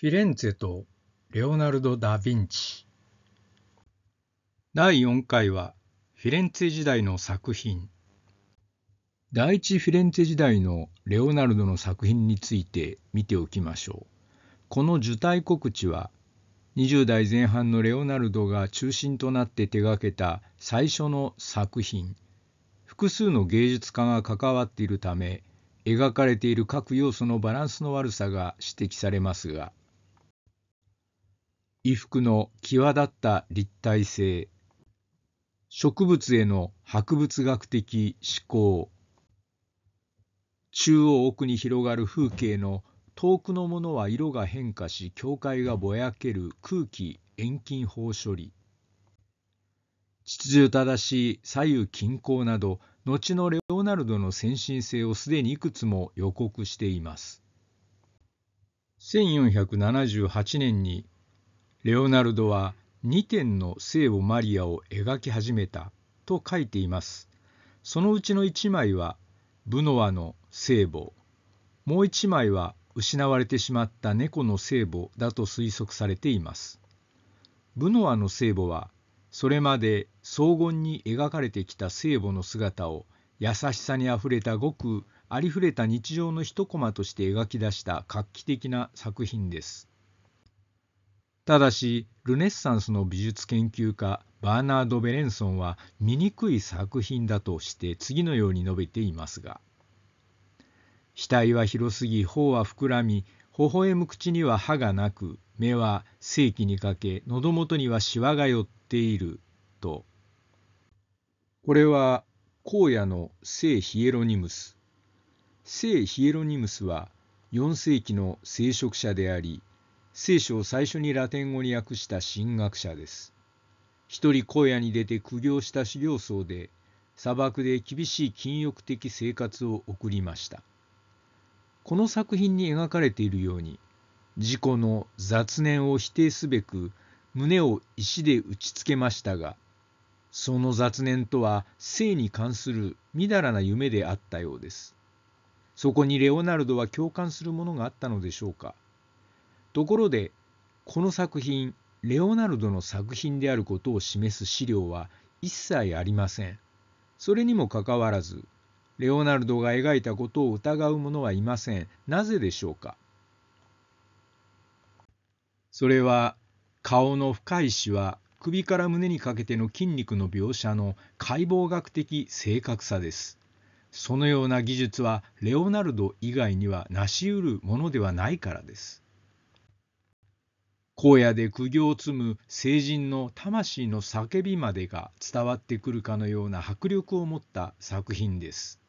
フィレンツェとレオナルド・ダ・ヴィンチ第4回はフィレンツェ時代の作品第一フィレンツェ時代のレオナルドの作品について見ておきましょうこの受胎告知は20代前半のレオナルドが中心となって手がけた最初の作品複数の芸術家が関わっているため描かれている各要素のバランスの悪さが指摘されますが衣服の際立った立体性植物への博物学的思考中央奥に広がる風景の遠くのものは色が変化し境界がぼやける空気遠近法処理秩序正しい左右均衡など後のレオナルドの先進性をすでにいくつも予告しています1478年にレオナルドは2点の聖母マリアを描き始めたと書いています。そのうちの1枚はブノワの聖母、もう1枚は失われてしまった猫の聖母だと推測されています。ブノワの聖母はそれまで荘厳に描かれてきた聖母の姿を優しさにあふれたごくありふれた日常の一コマとして描き出した画期的な作品です。ただしルネッサンスの美術研究家バーナード・ベレンソンは醜い作品だとして次のように述べていますが額は広すぎ頬は膨らみ微笑む口には歯がなく目は正気にかけ喉元にはしわが寄っているとこれは荒野の聖ヒエロニムス聖ヒエロニムスは4世紀の聖職者であり聖書を最初にラテン語に訳した神学者です。一人荒野に出て苦行した修行僧で、砂漠で厳しい禁欲的生活を送りました。この作品に描かれているように、自己の雑念を否定すべく、胸を石で打ちつけましたが、その雑念とは性に関するみだらな夢であったようです。そこにレオナルドは共感するものがあったのでしょうか。ところでこの作品レオナルドの作品であることを示す資料は一切ありません。それにもかかわらずレオナルドが描いたことを疑う者はいません。なぜでしょうかそれは顔の深いしは首から胸にかけての筋肉の描写の解剖学的正確さです。そのような技術はレオナルド以外には成し得るものではないからです。荒野で苦行を積む聖人の魂の叫びまでが伝わってくるかのような迫力を持った作品です。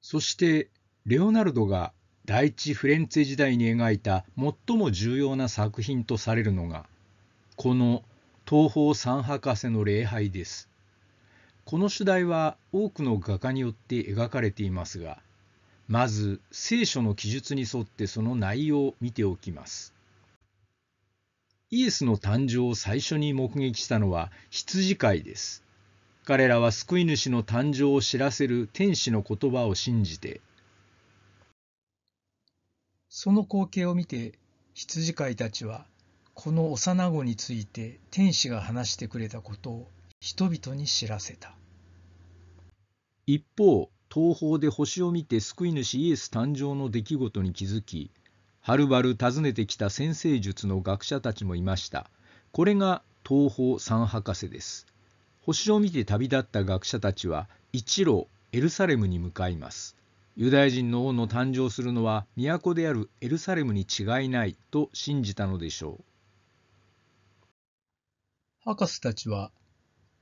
そしてレオナルドが第一フレンツェ時代に描いた最も重要な作品とされるのがこの東方三博士の礼拝です。この主題は多くの画家によって描かれていますがまず聖書の記述に沿ってその内容を見ておきます。イエスの誕生を最初に目撃したのは羊飼いです。彼らは救い主の誕生を知らせる天使の言葉を信じて、その光景を見て羊飼いたちは、この幼子について天使が話してくれたことを人々に知らせた。一方、東方で星を見て救い主イエス誕生の出来事に気づき、はるばる訪ねてきた先生術の学者たちもいましたこれが東方三博士です星を見て旅立った学者たちは一路エルサレムに向かいますユダヤ人の王の誕生するのは都であるエルサレムに違いないと信じたのでしょう博士たちは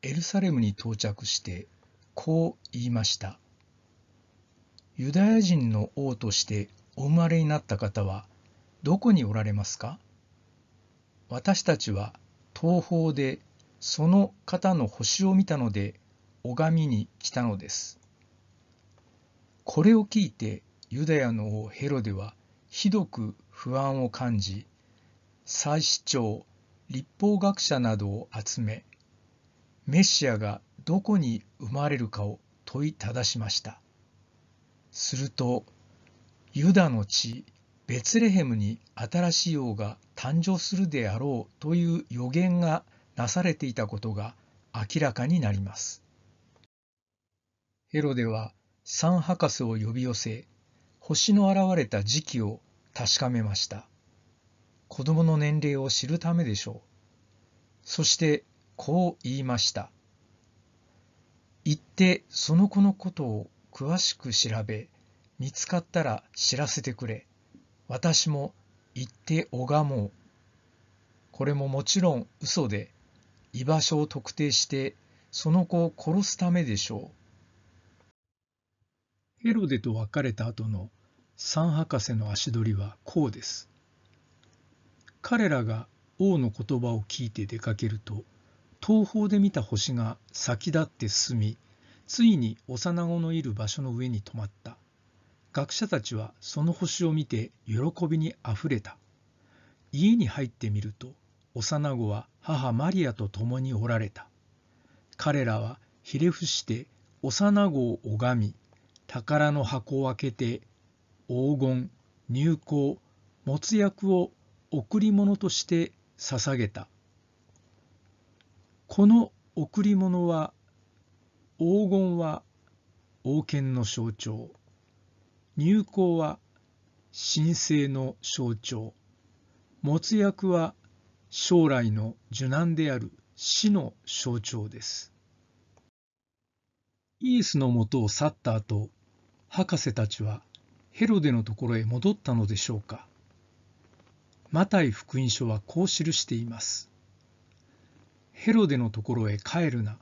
エルサレムに到着してこう言いましたユダヤ人の王としてお生まれになった方はどこにおられますか私たちは東方でその方の星を見たので拝みに来たのです。これを聞いてユダヤの王ヘロデはひどく不安を感じ、祭司長、立法学者などを集め、メシアがどこに生まれるかを問いただしました。すると、ユダの地ベツレヘムに新しい王が誕生するであろうという予言がなされていたことが明らかになります。ヘロデはサン博士を呼び寄せ、星の現れた時期を確かめました。子供の年齢を知るためでしょう。そしてこう言いました。行ってその子のことを詳しく調べ、見つかったら知らせてくれ。私も行って拝もう。これももちろん嘘で、居場所を特定してその子を殺すためでしょう。ヘロデと別れた後の三博士の足取りはこうです。彼らが王の言葉を聞いて出かけると、東方で見た星が先立って進み、ついに幼子のいる場所の上に止まった。学者たちはその星を見て喜びにあふれた。家に入ってみると、幼子は母マリアと共におられた。彼らはひれ伏して幼子を拝み、宝の箱を開けて、黄金、入香、も薬を贈り物として捧げた。この贈り物は、黄金は王権の象徴。入香は神聖の象徴没役は将来の受難である死の象徴ですイエスのもとを去った後博士たちはヘロデのところへ戻ったのでしょうかマタイ福音書はこう記していますヘロデのところへ帰るな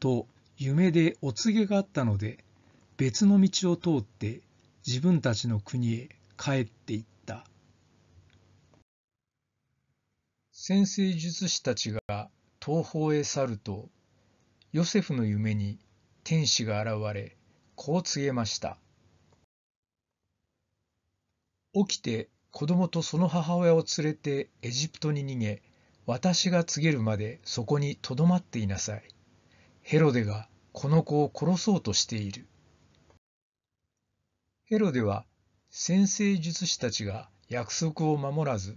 と夢でお告げがあったので別の道を通って自分たちの国へ帰っていった先生術師たちが東方へ去るとヨセフの夢に天使が現れこう告げました起きて子供とその母親を連れてエジプトに逃げ私が告げるまでそこにとどまっていなさいヘロデがこの子を殺そうとしているヘロデは先生術師たちが約束を守らず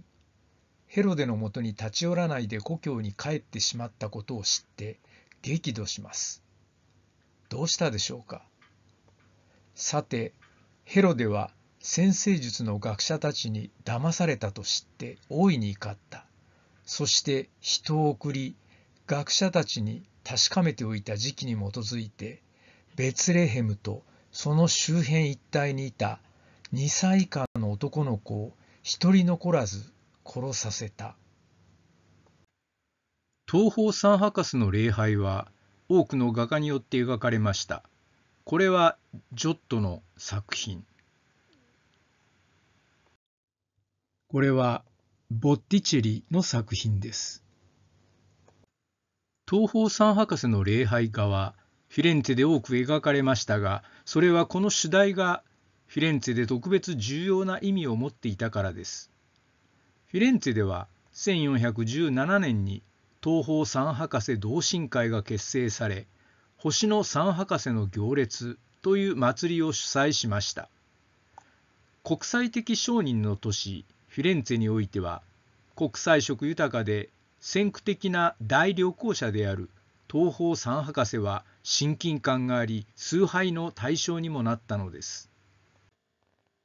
ヘロデのもとに立ち寄らないで故郷に帰ってしまったことを知って激怒します。どうしたでしょうかさてヘロデは先生術の学者たちに騙されたと知って大いに怒った。そして人を送り学者たちに確かめておいた時期に基づいてベツレヘムとその周辺一帯にいた2歳以下の男の子を一人残らず殺させた。東方三博士の礼拝は多くの画家によって描かれました。これはジョットの作品。これはボッティチェリの作品です。東方三博士の礼拝家はフィレンツェで多く描かれましたがそれはこの主題がフィレンツェで特別重要な意味を持っていたからです。フィレンツェでは1417年に東方三博士同心会が結成され星の三博士の行列という祭りを主催しました国際的商人の都市フィレンツェにおいては国際色豊かで先駆的な大旅行者である東方三博士は親近感があり崇拝の対象にもなったのです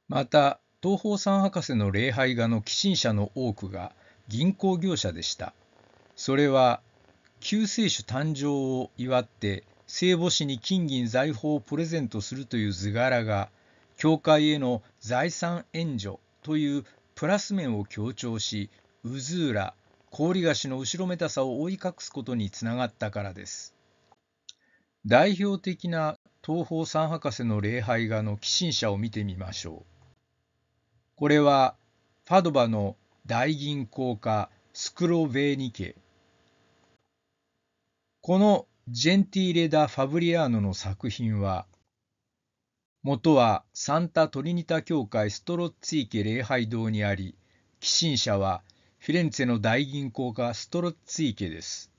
また東方三博士の礼拝画の寄進者の多くが銀行業者でしたそれは救世主誕生を祝って聖母子に金銀財宝をプレゼントするという図柄が教会への財産援助というプラス面を強調しうずうら氷菓子の後ろめたさを覆い隠すことにつながったからです。代表的な東方三博士の礼拝画の寄進者を見てみましょう。これはファドバの大銀行家スクロベーニ家。このジェンティーレ・ダ・ファブリアーノの作品は、元はサンタ・トリニタ教会ストロッツィ家礼拝堂にあり、寄進者はフィレンツェの大銀行家ストロッツィ家です。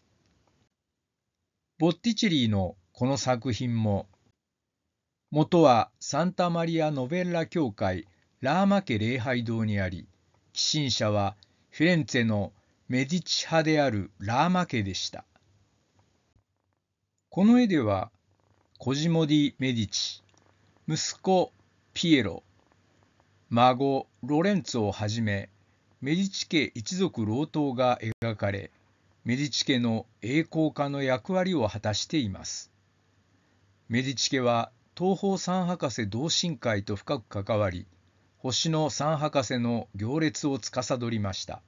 ボッティチェリーのこの作品も、元はサンタマリア・ノベッラ教会ラーマ家礼拝堂にあり、寄進者はフィレンツェのメディチ派であるラーマ家でした。この絵では、コジモディ・メディチ、息子ピエロ、孫ロレンツをはじめ、メディチ家一族老頭が描かれ、メディチ家の栄光化の役割を果たしています。メディチ家は東方三博士同心会と深く関わり、星の三博士の行列を司りました。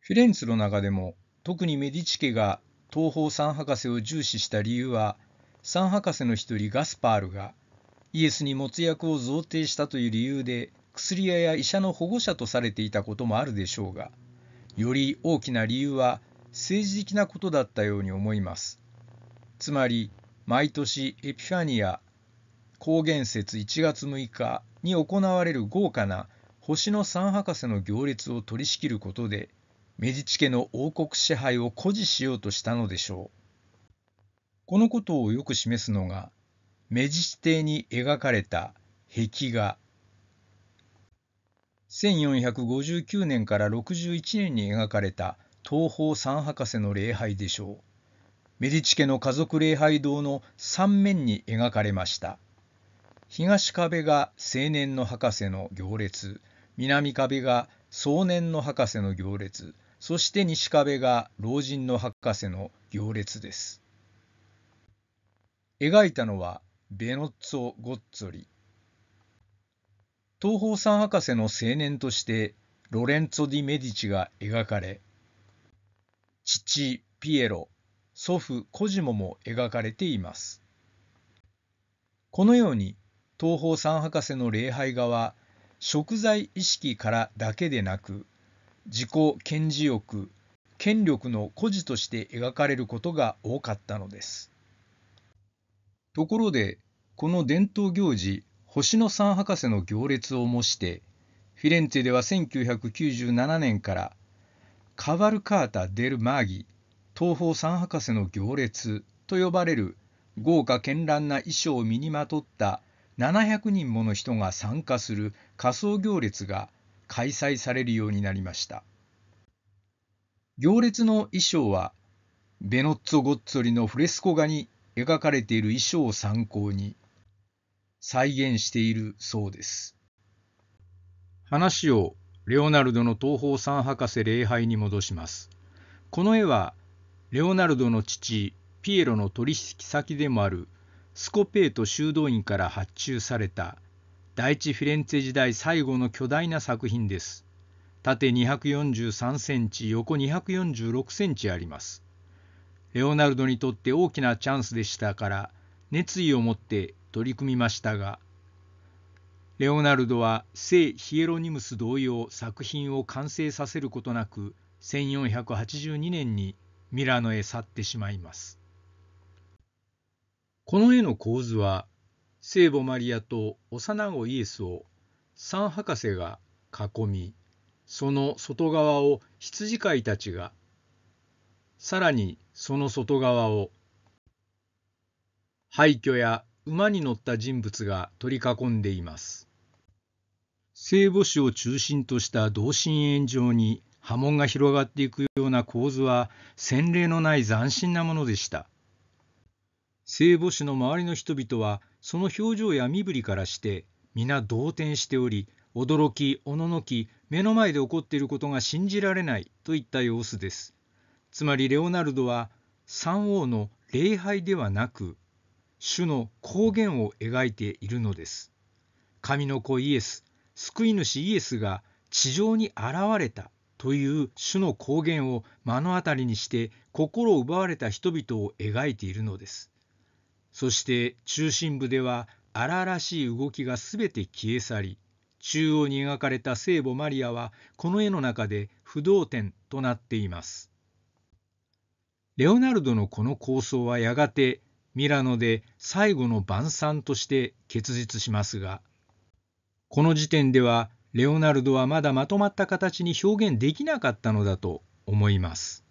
フィレンツの中でも、特にメディチ家が東方三博士を重視した理由は、三博士の一人ガスパールがイエスに没薬を贈呈したという理由で薬屋や医者の保護者とされていたこともあるでしょうがより大きな理由は政治的なことだったように思いますつまり毎年エピファニア高原節1月6日に行われる豪華な星の三博士の行列を取り仕切ることでメディチ家の王国支配を誇示しようとしたのでしょうこのことをよく示すのがメディチ邸に描かれた壁画1459年から61年に描かれた東方三博士の礼拝でしょう。メディチ家の家族礼拝堂の三面に描かれました。東壁が青年の博士の行列、南壁が壮年の博士の行列、そして西壁が老人の博士の行列です。描いたのはベノッツォ・ゴッツォリ。東方三博士の青年としてロレンツォ・ディ・メディチが描かれ父ピエロ祖父コジモも描かれていますこのように東方三博士の礼拝画は食材意識からだけでなく自己顕示欲権力の孤児として描かれることが多かったのですところでこの伝統行事星野さん博士の行列を模してフィレンツェでは1997年からカバルカータ・デル・マーギ東方三博士の行列と呼ばれる豪華絢爛な衣装を身にまとった700人もの人が参加する仮装行列が開催されるようになりました行列の衣装はベノッツォ・ゴッツォリのフレスコ画に描かれている衣装を参考に再現しているそうです。話をレオナルドの東方三博士礼拝に戻します。この絵は、レオナルドの父、ピエロの取引先でもあるスコペート修道院から発注された第一フィレンツェ時代最後の巨大な作品です。縦243センチ、横246センチあります。レオナルドにとって大きなチャンスでしたから、熱意を持って取り組みましたがレオナルドは聖ヒエロニムス同様作品を完成させることなく1482年にミラノへ去ってしまいますこの絵の構図は聖母マリアと幼子イエスを三博士が囲みその外側を羊飼いたちがさらにその外側を廃墟や馬に乗った人物が取り囲んでいます。聖母子を中心とした同心円状に波紋が広がっていくような構図は洗礼のない斬新なものでした。聖母子の周りの人々はその表情や身振りからして皆動転しており驚きおののき目の前で起こっていることが信じられないといった様子ですつまりレオナルドは三王の礼拝ではなく主の光源を描いているのです。神の子イエス、救い主イエスが地上に現れたという主の光源を目の当たりにして心を奪われた人々を描いているのです。そして中心部では荒々しい動きがすべて消え去り、中央に描かれた聖母マリアはこの絵の中で不動点となっています。レオナルドのこの構想はやがてミラノで最後の晩餐として結実しますが、この時点ではレオナルドはまだまとまった形に表現できなかったのだと思います。